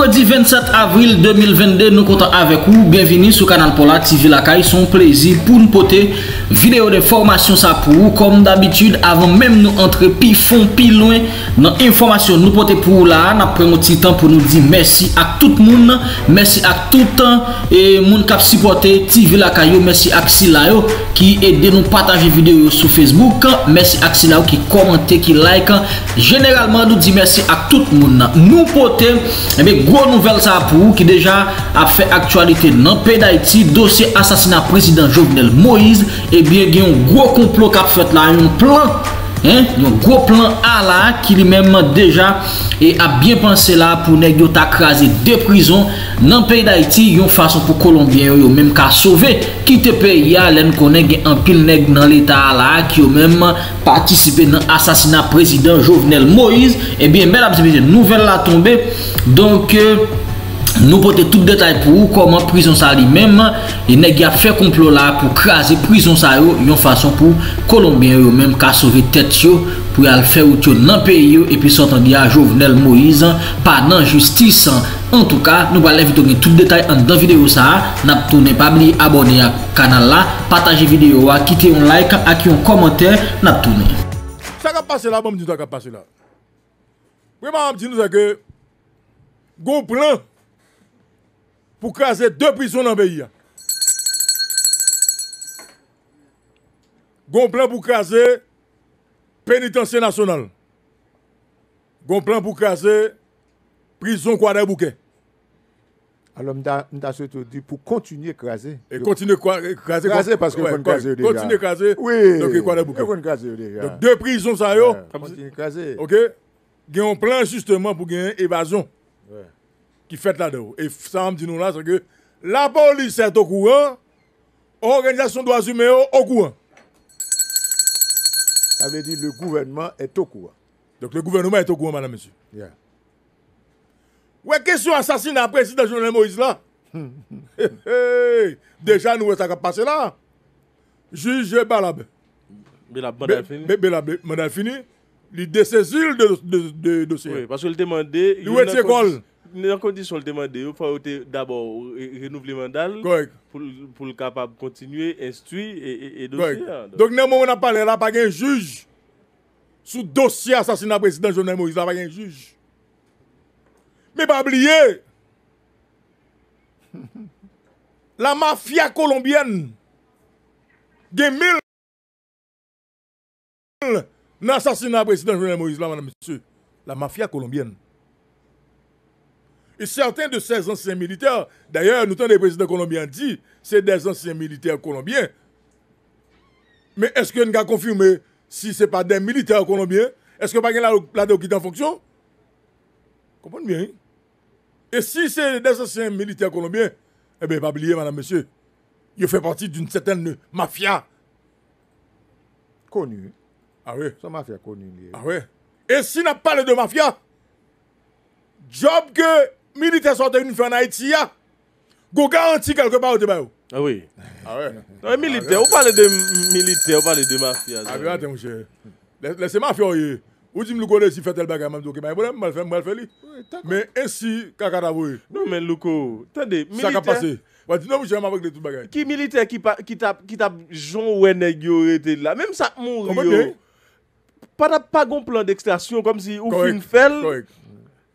Gwadi 27 avril 2022 nou kontan avek ou Bienveni sou kanal pou la TV lakay Son plezi pou nou pote Video de formasyon sa pou ou Kom d'abitud avon menm nou entre pi fon pi lwen Nan informasyon nou pote pou ou la Na premo ti tan pou nou di Mersi ak tout moun Mersi ak tout tan Moun kap si pote TV lakay Mersi ak si la yo Ki ede nou pataje video yo sou Facebook Mersi ak si la yo ki komante ki like Genelman nou di mersi ak tout moun Mersi ak tout moun Gwo nouvel sa apou ki deja ap fè aktualite nan Pè d'Haïti dosè asasina prezident Jovenel Moïse. E eh bie gen yon gwo kouplo kap fèt la. Yon go plan ala ki li menman deja E a bien panse la pou neg yon tak razi de prizon Nan pey da iti yon fason pou kolombien yon menman ka sove Ki te pey ya len konen gen an pil neg nan lita ala Ki yon menman patisipe nan asasina prezident Jovenel Moise E eh bien menman apsebeye nouvel la tombe Donke euh, Nou pote tout detay pou ou koman prizon sa li menm E negi a fe komplo la pou krasi prizon sa yo Yon fason pou kolombien yo menm Ka sovi tet yo Pou al fe ou tyo nan per yo E pi sotan di a Jovenel Moïse Pa nan justis En tout ka nou wale evitongi tout detay an dan videyo sa Nap tonen pa mi abone ya kanal la Pataje videyo a Kite yon like ak yon komenter Nap tonen Chaka pase la mame di nou chaka pase la Mame di nou zake Gomp lan Pou kaze de prison nan beyi ya. Gon plan pou kaze penitansyen nasyonal. Gon plan pou kaze prison kwa de bouke. Alò m da se te di pou kontinye kaze. E kontinye kaze. Kaze paske yon kaze yon de ya. Kontinye kaze. Oui. Dok yon kaze yon de ya. Dok de prison sa yo. Kontinye kaze. Ok. Gon plan justement pou gen evazon. Oui. ki fèt la de ou. E sa am di nou la, sa ke la polisè to kouan, oranjasyon do azume yo, o kouan. A ve di, le gouvenman eto kouan. Dok le gouvenman eto kouan, madame monsieur. Yeah. Wey, kes sou asasina prezid da jounel Moïse la? Hey, hey! Deja nou wey sa ka pase la? Juge, juge balabe. Belab, man ap fini. Belab, man ap fini. Li desesil de dosye. Oui, paswe li temande, li wey tse kol. Li wey tse kol. Nè kondisyon lè demande, fwa ou te dabor renouv lè mandal pou lè kapab kontinuye, instui e dosye. Dok nè moun wè nan pale, la pa gen juj, sou dosye asasina presidant jounen Moïse, la pa gen juj. Mè pa blie, la mafya kolombienne gen mil n'asasina presidant jounen Moïse, la mafya kolombienne. Et certains de ces anciens militaires, d'ailleurs, nous le président colombien dit, c'est des anciens militaires colombiens. Mais est-ce qu'on a confirmé si ce n'est pas des militaires colombiens Est-ce que pas la, la qui est en fonction Comprenez bien. Hein? Et si c'est des anciens militaires colombiens, eh bien, pas oublier, madame, monsieur, il fait partie d'une certaine mafia. Connue. Ah oui. C'est mafia connue. Ah oui. Et si n'a pas parlé de mafia, job que Milite sote yon fè anay ti ya, go garanti kelke pa ou te bè ou. A wè. A wè. A wè. Milite, ou pale de... Milite, ou pale de mafya zè. A wè, a te mouche. Lè se mafya ou ye, ou di m louko lè si fè tel bagay, mè m zouke, mè m wè m wè lè fè li. Mè ensi, kakata wè. Non mè louko. Tende, milite... Sa ka pase. Wè di nou m mouche m avè kde tout bagay. Ki milite ki tap, ki tap, jon wè nè gyore te la. Mèm sa moun ryo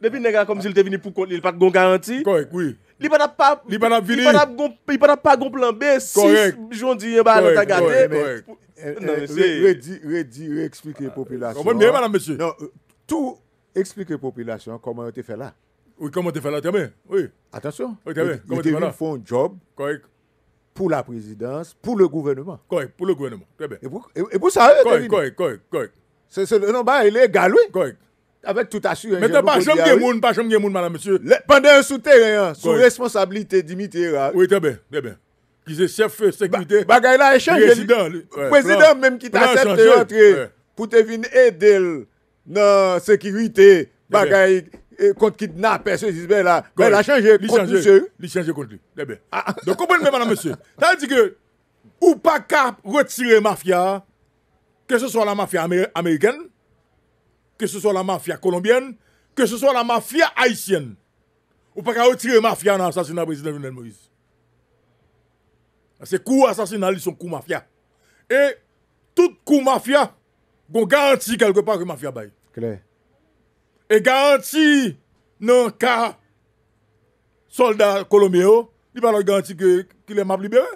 Depi nega kom si li te vini pou konti, li pati gon garanti, li pati pa gon plan bè, si jondi yon ba nan ta gade. Eh, non, eh, redi, redi, redi, explike popilasyon, tout explike popilasyon koman yon te fè la. Oui, koman te fè la, tiè mè, oui. Atensyon, yon te vini fon job pou la prezidans, pou le gouvennement. Koy, pou le gouvennement, koy bè. E pou sa, yon te vini. Koy, koy, koy. Se le nan ba, yon le galoui. Koy, koy. Mwen te pa chanm gen moun, pa chanm gen moun manan monsye Pande sou teren, sou responsabilite Dimitri Erard Gize sef sekwite Bagay la e chanje Prezident menm ki ta sef te rentre Poute vin edel Nan sekwite Bagay kont ki nap Goy la chanje Li chanje kont li Don kompon men manan monsye Tandike ou pa kap retire mafya Kese sou la mafya ameriken ke se so la mafya kolombiyen, ke se so la mafya haisyen, ou pa ka otire mafya nan sasina brezina vinen Moïse. Se kou asasina li son kou mafya. E tout kou mafya, gon garanti kelkwe pa ke mafya bay. E garanti nan ka soldat kolombiyen, li pa la garanti ki le map libere.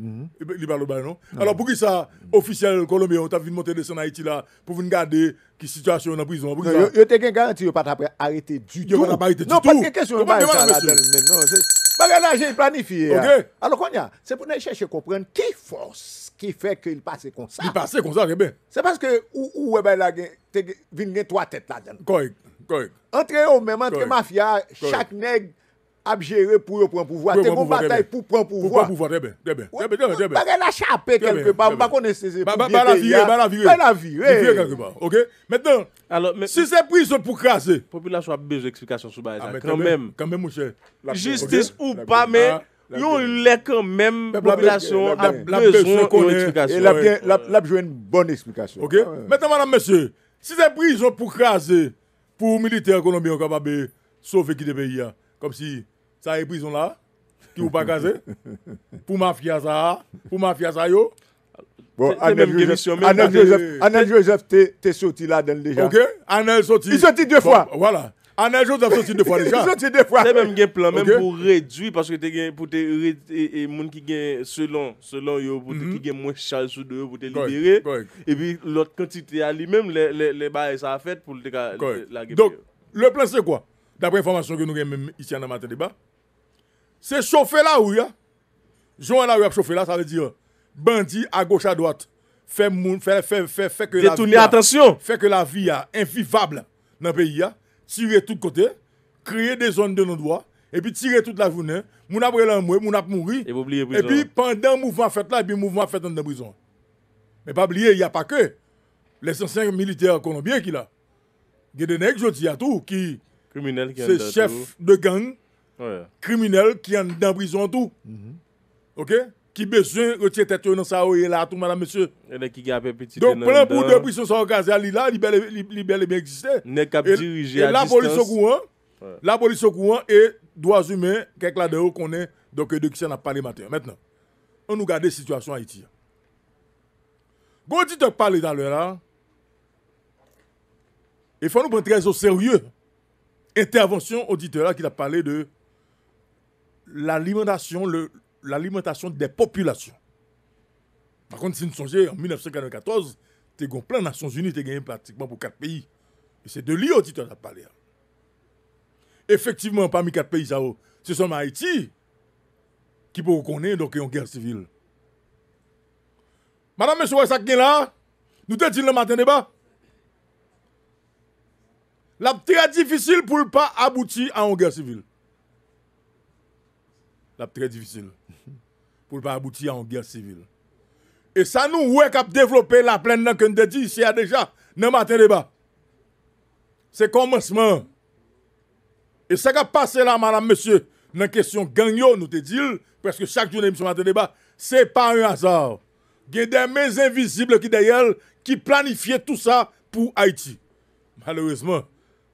Mhm. Eh ben, Alors, pour qui ça, officiel colombien, on t'a vu monter descendre en Haïti là, pour venir garder qui situation en prison? Pour ça? Yo te gen garanti, pas t'apre du jour Yo pas arrêté Non, pas de question, yo pas la même, non, c'est... Bagage il planifié. Hein. Ok. Alors, qu'on y a, c'est pour nous chercher à comprendre qui force qui fait qu'il passe comme ça. Il passe comme ça, eh bien. C'est parce que, ou, ou, eh ben, là, t'es, trois têtes là-dedans. Correct, correct. Entre eux, même entre mafia, chaque nègre, Abjere pour pou pouvoir, pouvoi. Te pour batay pouvoir. Pour très bien. la la vire, ba la la ok? si se prise pou Populasyon ap bej eksplikasyon sou quand même. Quand Justice ou pas, mais... yon lè quand populasyon ap bezon yon eksplikasyon. Lap jwen bon Ok? madame, mèche, si se prise pou pour pou militer ekonomi yon kapabè sauve ki de hein, si ça est prison là, qui vous pas casé, pour mafia ça, pour mafia ça yo. Bon, Anel Joseph, Anel Joseph, t'es sorti là déjà. Ok, Anel sorti. Il sorti deux fois. Voilà. Anel Joseph sorti deux fois déjà. sorti deux fois. C'est même un plan même pour réduire parce que t'es pour te et monde qui gagne selon selon yo pour qui mhm. gagne moins charge sous deux pour te libérer. Et puis l'autre quantité à lui-même les les bails ça a fait pour la Donc le plan c'est quoi? D'après l'information que nous avons ici en matin débat c'est chauffer la rue. Jean la rue a chauffé là, ça veut dire bandit à gauche à droite. Fait, fait, fait, fait, fait que la vie attention. fait que la vie est invivable dans le pays. Tirer de tous côtés, créer des zones de nos droits. et puis tirer toute la journée. Mouna après en moun mouri. Et, et puis pendant le mouvement fait là, et puis mouvement fait dans la prison. Mais pas oublier, il n'y a pas que les anciens militaires colombiens qui là. Il y a des nègres, je à tout, qui. Criminels qui C'est chef de gang criminels qui est dans la prison tout. Mm-hmm. OK Qui besoin de retirer tête dans ça là tout madame monsieur. Donc plein pour de hein. prison sans gaz là il bel bien existé. Et la police au courant. La police au courant et droits humains quelque là dedans qu'on est donc euh, de qui ça n'a pas les matériaux. Maintenant, on nous garde la situation en Haïti. Quand tu te parles dans le là, il faut nous prendre très au sérieux. Intervention auditeur là qui a parlé de l'alimentation des populations. Par contre, si nous songeons, en 1994, tu as plein Nations Unies, tu gagné pratiquement pour quatre pays. Et c'est de l'IOT qui a parlé. Hein. Effectivement, parmi quatre pays, oh, c'est sont Haïti qui peut reconnaître donc une guerre civile. Madame, monsieur, ça qui est là, nous te dit le matin débat. La très difficile pour ne pas aboutir à une guerre civile la très difficile pour ne pas aboutir à une guerre civile. Et ça nous, ouais, développé développer la plaine que nous dit ici déjà, dans le matin débat. C'est commencement. Et ça qui a passé là, madame, monsieur, dans la question gagnon, nous te dit, parce que chaque jour, ce matin débat, c'est pas un hasard. Il y a des mains invisibles qui planifient qui planifiaient tout ça pour Haïti. Malheureusement,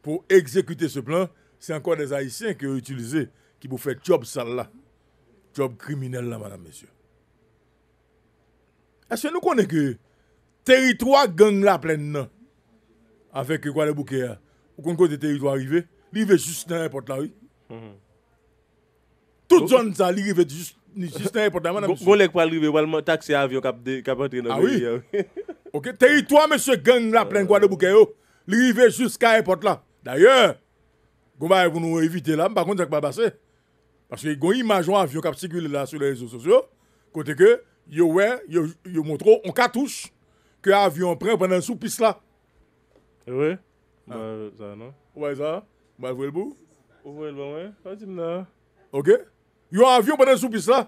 pour exécuter ce plan, c'est encore des Haïtiens qui ont utilisé, qui vous fait job sale là job criminel là, madame, monsieur. Est-ce que nous connaissons que territoire gang la pleine Avec quoi le bouquet? Hein? Ou qu'on côté territoire arrivé? Arrivé juste dans n'importe là, oui. Mhm. Toute zone ça, arrivé juste juste dans n'importe là, madame. Vous voulez pas arriver, vous taxi avion cap entrer dans ah le pays. Ah ok, territoire, monsieur, gang la pleine quoi le bouquet, oh. arrivé jusqu'à n'importe là. D'ailleurs, vous nous éviter là, par contre, ça va passer. Aske yon imajon avyon kap sikwil la sou la lezo sosyo. Kote ke, yon wè, yon montre ou an katoush. Ke avyon pren pren an sou pis la. E wè? A, a, a, nan. Ou wè a? Ou wè a? Ou wè a? Ou wè a? Ou wè a? Ou wè a? Ok. Yon avyon pren an sou pis la.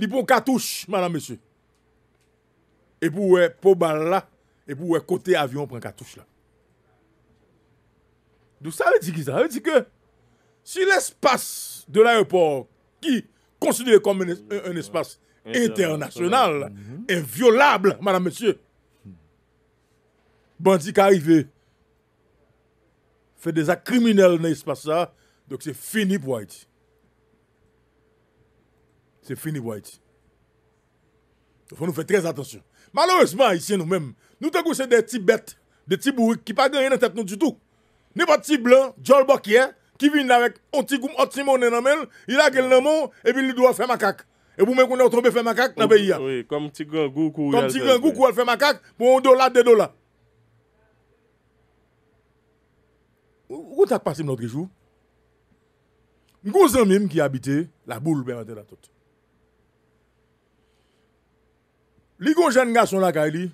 Li pou an katoush, mada mesye. E pou wè pou bala la. E pou wè kote avyon pren katoush la. Dou sa wè di ki sa? Wè di ke? Wè di ke? Si l'espace de la airport ki konsidere kom un espase internasyonal e violable, madame, monsieur, bandit k'arive, fe deza kriminel nan espase sa, dok se fini pou a iti. Se fini pou a iti. Fon nou fe trez atensyon. Malouesman, isi nou men, nou te kou se de tibet, de tibou, ki pa genyen nan tèp nou du tout. Ne pa tib lan, jol bakyen, qui vient avec un petit goût, un petit il a quel nom et puis il doit faire macaque. Et vous me qu'on est faire macaque dans le pays. Hein. Oui, comme petit Comme petit goût fait macaque pour un dollar, deux dollars. Où t'as passé notre jour? même qui habitait la boule, bien la toute. Les jeunes garçons là, que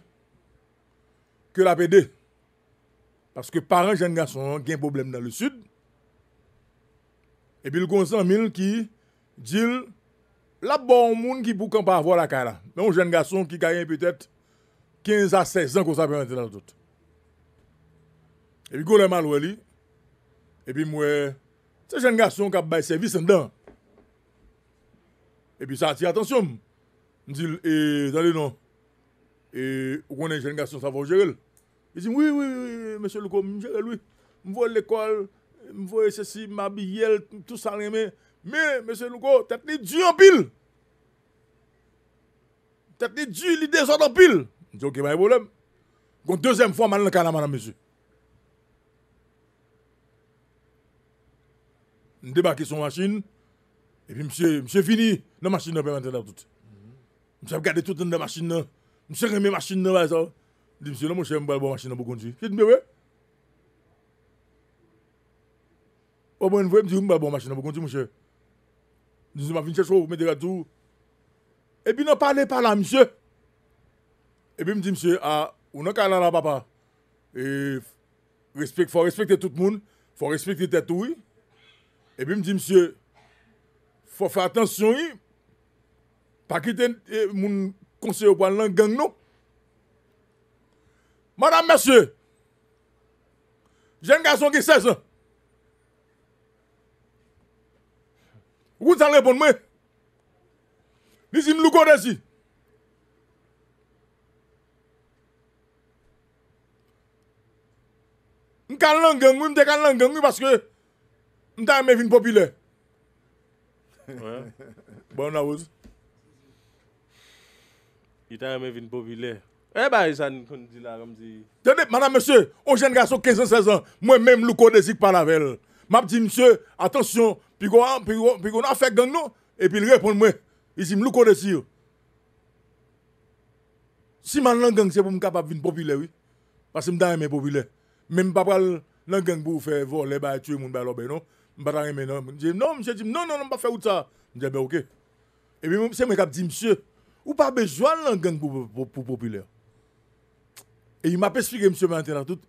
la PD. Parce que parents jeunes garçons ont un problème dans le sud. epi l kon san min ki, dil, la bon moun ki pou kan pa avwa la kara, men yon jen gason ki kanyen petet, 15 a 16 an kon sape yon ente nan lout. Epi koreman lwen li, epi mwen, se jen gason kap bay servis an dan, epi sa ti atensyon, dil, e, zan li non, e, w konen jen gason savo jerel, e zim, wii, wii, wii, mwen se lukou, mwen jerel, wii, mwen vwoy l ekol, Mwen fwe se si, mwen mabi yel, mwen tou san reme. Mwen, Mese Lugo, tet ni djou yon pil. Tet ni djou li de zon ton pil. Njou ke mwen e volen. Gon, dezen fwa man lakana man an Mese. Mwen debake son masin. E pi Mese, Mese fini. Nan masin nan pwè mwen te la tout. Mese ap gade tout nan de masin nan. Mese reme masin nan vay sa. Mese, Mese, Mese, Mese, Mese. Ou mwen vwe mdi, mwen mwen mwache nan mwen konti mwen chè, mwen zi mwen fint chè chò wou mwen dire a tou, e pi nan pale para mwen chè, e pi mwen mdi mwen chè, a ou nan kalan la papa, e fò respekte tout moun, fò respekte tè tou, e pi mwen mwen chè, fò fè atensyon, pa kite moun konsè wou pan lan genk nou, Mwen mwen chè, jè n gason ki sè zon, Wout sa repon mwen? Ni zi m lukode zi? M kan langeng wè, m de kan langeng wè, baske m tan yon me m'm m'm, vin popile. Bon, nan wouz? Yon tan yon me vin popile. E ba yon sa ni kondila gomzi? Tende, manan msè, o jen gwa sou 15-16 an, mwen m lukode zi k paravel. M ap di msè, atensyon, Pi kon a fek dan nou, e pi l repon mwen. E si m lou kode si yo. Si man langeng se pou m kap ap vin popile wè, pa se m dan eme popile, men m pa pral langeng pou fè vol, le baye, tue moun, baye lò bè non, m batan eme nan, m diye, non, m non, se diye, non, non, non, m pa fè ou tsa. M diye, be ok. E pi m se m kap diye, mse, ou pa bejwa langeng pou popile? E yon m ap esplike mse mè anteratout.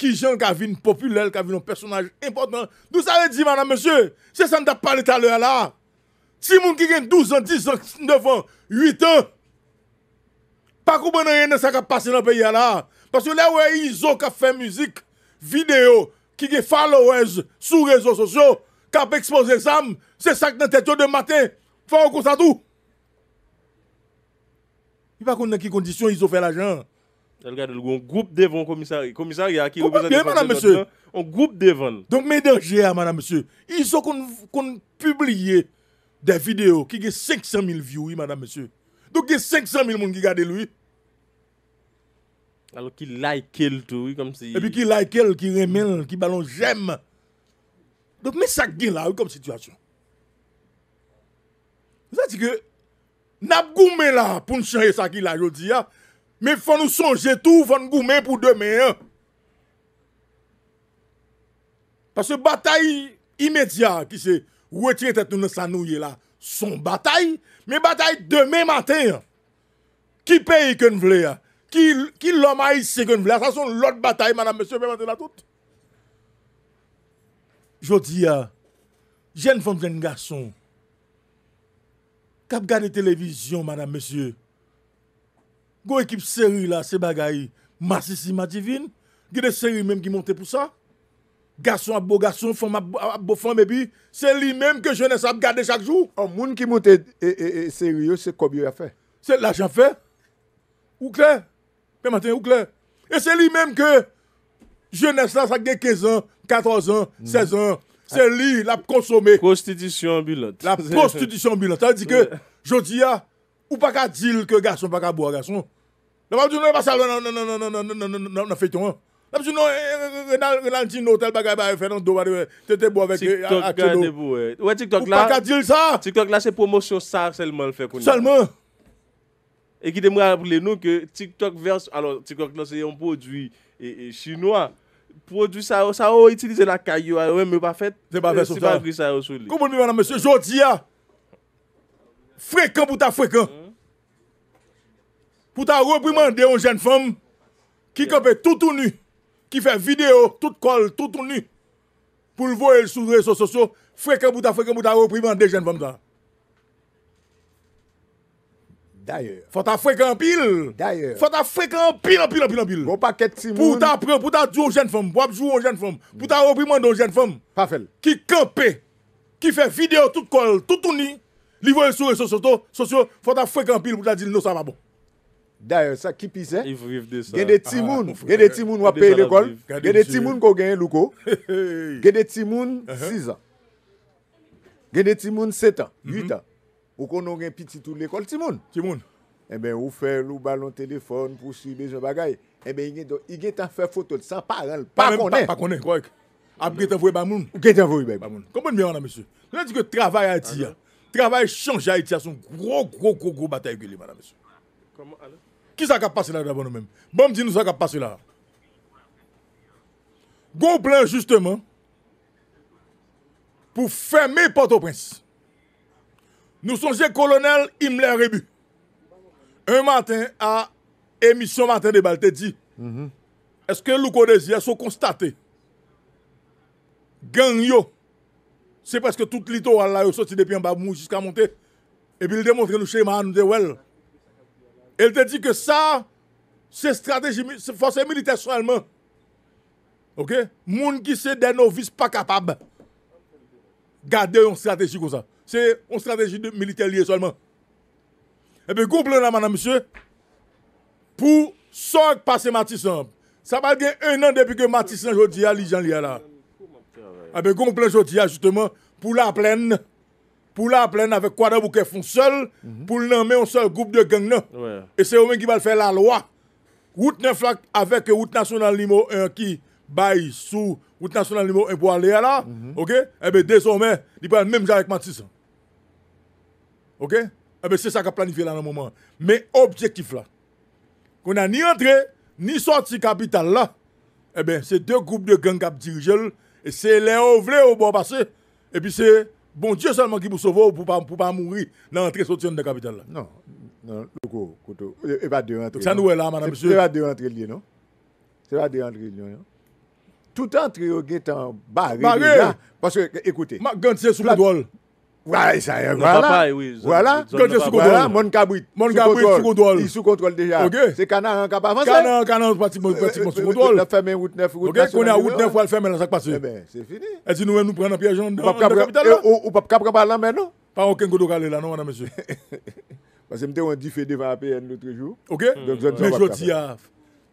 ki jen ka vin populel, ka vin un personaj importan. Nou sa ve di, madame, monsieur, se san ta pale taler la, si moun ki gen 12 an, 10 an, 9 an, 8 an, pa koube nan yon sa ka pase nan peyi la, pasyo la we yon izo ka fe mouzik, video, ki gen followez sou rezo sosyo, ka pe expose zam, se sak nan tetyo de maten, fwa wakonsa tou. I pa koube nan ki kondisyon izo fe la jen, On un groupe devant commissariat. Commissariat qui représente. Bien, madame, monsieur. Un groupe devant. Donc, mes dangers, hein, madame, monsieur, ils ont qu'on publié des vidéos qui ont 500 000 oui madame, monsieur. Donc, il y a 500 000 personnes qui regardent lui. Alors, qui like tout, oui comme si. Et puis, qui like qui remèle, qui ballon j'aime. Donc, mais ça c'est là, comme situation. Ça dit que, n'a pas là pour changer ça qui là, je dis, mais faut nous songer tout, faut nous goumer pour demain. Hein. Parce que bataille immédiate qui se retirer tête nous dans là, son bataille, mais bataille demain matin. Hein. Qui paye que nous voulons? Hein. Qui, qui l'homme haïtien que nous voulons? Ça sont l'autre bataille, madame, monsieur, mais la toute. Je dis, jeune femme, jeune garçon, cap garder télévision, madame, monsieur. Gou ekip seri la se bagay masisi ma divin. Gide seri menm ki monte pou sa. Gason ap bo gason, fom ap bo fom epi. Se li menm ke jenè sa ap gade chak jou. An moun ki monte e, e, e, seri yo, se kob yo ya fe. Se la jan fe. Ou kler. Pe maten ou kler. E se li menm ke jenè sa sa gde 15 an, 14 an, 16 an. Se li la konsome. Konstitution bilote. La konstitution bilote. Tadi ke jodi ya Ou pa ka dil ke gason pa ka bo a gason? Nan wap di nou yon e pasal nan fèton? Nan wap di nou yon nan din notel bagay ba e fèt an do? Tete bo avek e, ak chenou? Ou pa ka dil sa? TikTok la se promosyon sa selman l fèt kon yon. Selman? E gite mwen a aple nou ke TikTok vers... Alors TikTok la se yon prodwi chinois. Prodwi sa yo. Sa yo yon itilize la kayo. Ou e mwen pa fèt? Se pa fèt sou sa. Se pa fèt sou sa. Kou mouni mwen an mè se jodi ya? Frekkan bouta frekkan. pour ta reprimander une jeune femme qui campe tout tout nu, qui fait vidéo, tout col tout tout nu, pour le voir sur les réseaux sociaux, fréquent pour ta fréquent pour ta reprimander jeune femme ça. D'ailleurs. Faut ta fréquent pile. D'ailleurs. Faut ta fréquent pile, pile, pile, pile. Bon paquet Pour ta prendre, pour ta jouer une jeune femme, pour jouer une jeune femme, pour ta reprimander aux jeunes femmes Pas Qui campe, qui fait vidéo, tout col tout tout nu, les voit sur les réseaux sociaux, faut ta fréquent pile pour ta dire non, ça va bon. Dayan sa ki pise, gen de timoun, gen de timoun wapè l'ekol, gen de timoun ko gen l'oukou, gen de timoun 6 an, gen de timoun 7 an, 8 an, ou konon gen piti tout l'ekol timoun. Timoun. Ebe eh ou fèl eh ou balon telefon pou sibe jen bagay, ebe i gen ta fè fotol sa paral, pa konè. Pa konè, kwek. Ape gen ta vwey ba moun. Gen ta vwey ba moun. Komon mè yon nan mè sè, nan di ki yo travay a iti ya, travay chanj a iti ya son gro, gro, gro, batay gwe li man nan mè sè. Koman anè? Qui ça qui a passé là d'abord nous-mêmes Bon, dis dit nous ça qui a passé là. Gon justement pour fermer Port-au-Prince. Nous songeons colonel Himmler Rebu. Un matin à émission matin de Balte dit mhm. est-ce que Louko Désir sont constaté gang yo c'est parce que tout littoral a est sorti depuis en bas jusqu'à monter et puis il démontre le schéma nous dit well elle te dit que ça, c'est stratégie, c'est force militaire seulement. Ok? Moun qui c'est des novices pas capables. Garder une stratégie comme ça. C'est une stratégie de militaire liée seulement. Et puis, gros là, madame, monsieur, pour sortir passer Matissan. Ça va gagner un an depuis que Matissan, je dis à Lijan, là. Et puis, gros la je dis justement, pour la plaine pour la pleine avec quoi de qui font seul, mhm. pour nommer un seul groupe de gang. Et c'est eux-mêmes qui vont faire la loi. Route 9 avec route nationale numéro 1 qui baille sous route nationale numéro 1 pour aller là, mhm. ok? Eh bien, désormais, ils parlent même avec Matisse. Ok? Eh bien, c'est ça qu'a planifié là dans le moment. Mais objectif là, qu'on a ni entrée, ni sorti capitale là, et eh bien, c'est deux groupes de gang qui dirigent, et c'est les au bon passé, et puis c'est Bon Dieu seulement qui vous sauve pour pas pour pas mourir dans l'entrée sortie de la capitale là. Non. Non, euh, non, Koto, pas de Ça nous est là, madame, monsieur. C'est pas de rentrer non? C'est pas de rentrer non? Tout entrée, au y barré. Parce que, écoutez. Ma, gantier sous la drôle. Ouais, ça y est, voilà. Eh voilà, quand je suis contrôle, mon cabrit. Mon cabrit sous contrôle. Il sous contrôle déjà. OK. C'est canard qui a avancé. Canard, canard, pratiquement sous euh, contrôle. Il a fermé route 9, route OK, qu'on a route 9, fermer fermé, ça passe. Eh ben, c'est fini. Et si nous nous prenons piège dans la capitale Ou pas capable là eh, oh, oh, maintenant Pas aucun contrôle là non, madame monsieur. Parce que m'était on dit fait devant APN l'autre jour. OK. Donc je dis ah,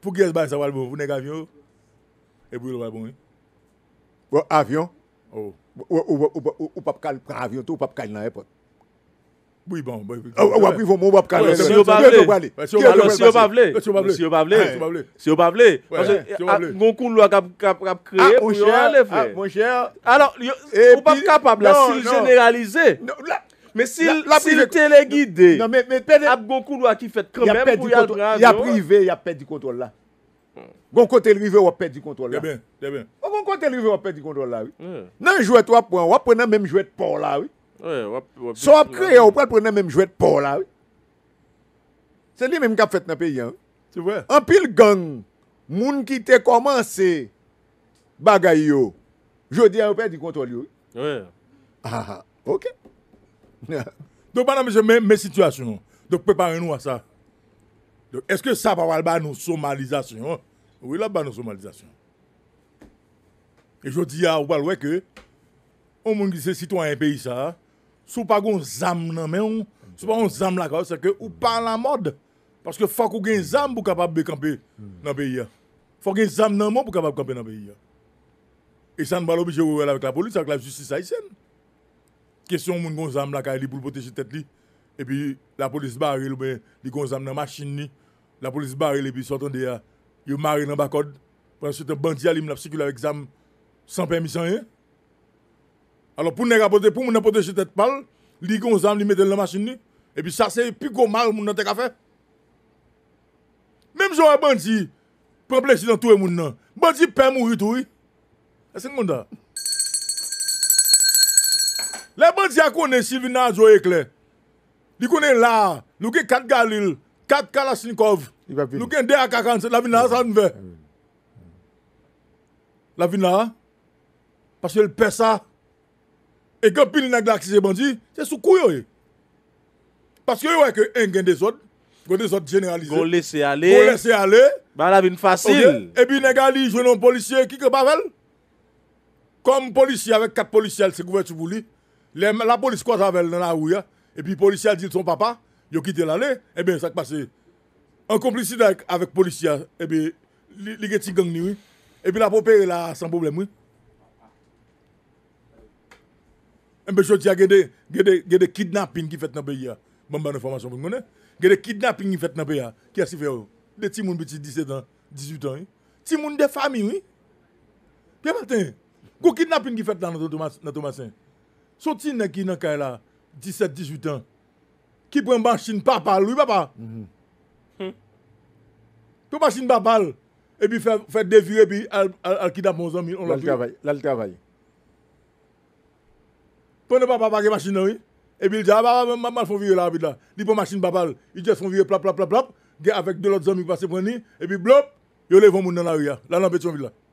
pour qui est-ce ça va le bon, vous n'avez avion Et vous, le va bon. Bon avion. Oh ou pas pour avion, ou pas dans Oui, bon. Ou après, Si vous voulez. si vous si vous parlez, si vous si vous parlez, si vous ah, ah, ah, mon cher. Alors, vous pas capable, de si généraliser. Mais si si téléguidé, il y a beaucoup de qui fait quand même Il a privé, y a perdu contrôle là. Gon kote lrive wap pe di kontrol la. Te ben. Oh, gon kote lrive wap pe di kontrol la. Nan jouet wap pren wap prenen menm jouet por la. Sò wap prenen menm jouet por la. Se li menm kap fet nan pe yon. Se vwe. An pil gang. Moun ki te komanse. Bagay yo. Jodi wap pe di kontrol yo. We. Ok. Do banan mè jè mè mè situasyon. Do prepare nou a sa. Est ke sa parwal ba nou somalizasyon? Non. Oui, là-bas, nous somalisation. Et je dis à Oubal, que, on monde qui c'est citoyen pays, ça, n'est pas un zam, non, mais on, pas un zam là, c'est que, ou pas la mode. Parce que faut qu'on ait un zam pour capable de camper dans le pays. Hein. Faut qu'on ait un zam dans pour capable de camper dans le pays. Hein. Et ça ne va pas l'obliger avec la police, avec la justice haïtienne. Question, un zam, là, pour protéger tête li. Et puis, la police barre, il gonzam dans la machine La police barre, et puis, là. Yow mary nan bakod. Pwenswete bandi alim la psikil avi exam. San permisan yon. Alo pou ne rapote pou moun apote jete pal. Li kon zan li meten la masin ni. E pi sase yon piko mary moun nan tek afe. Mem jow e bandi. Pwemplej si nan touye moun nan. Bandi pen mou yi touye. E sen moun da. Le bandi a kone Silvina Joekle. Li kone la. Louke Kat Galil. Kat kalasin kov, nou gen de a kakansen, la vin nan san mwen. Mm. La vin nan, paswe l pesa, e gen pin nan glasise bandi, se sou kou yo e. Paswe yo e ke en gen de zot, gen de zot generalize. Gon lese ale. Gon lese ale. Ban la vin fasil. E bi nega li, jwenon polisye, ki ke pavel? Kom polisye, avek kat polisye, se kou vetu pou li. La polis kwa tavel nan a ou ya, e pi polisye a di son papa, Yo kite la le, ebe eh sa k pase. An komplicida avek policia, ebe eh li geti gang ni, ebe eh la poupe la san boblem. Mbe choti a gede kidnapping ki fet nan beya. Mba nan formasyon pou mwene. Gede kidnapping ki fet nan beya, ki asife yo. De timoun beti 17 an, 18 an. Timoun de fami, oui. Pye maten, kou kidnapping ki fet nan nan Thomasin. Son ti ne ki nan kaela 17, 18 an. qui prend machine papa, lui mhm. papa. Tout machine papa, et puis faire faire dévirer et puis al kidnappe mon ami, on l'a travail, là le travail. Pendant papa pas machine oui. Et puis il dit ah bah, bah, bah mal font virer là là. Il prend machine papa, il juste font virer plap plap plap plap, avec deux autres amis qui passent pour lui et puis blop, ils les vont dans la rue là, là dans Pétionville là.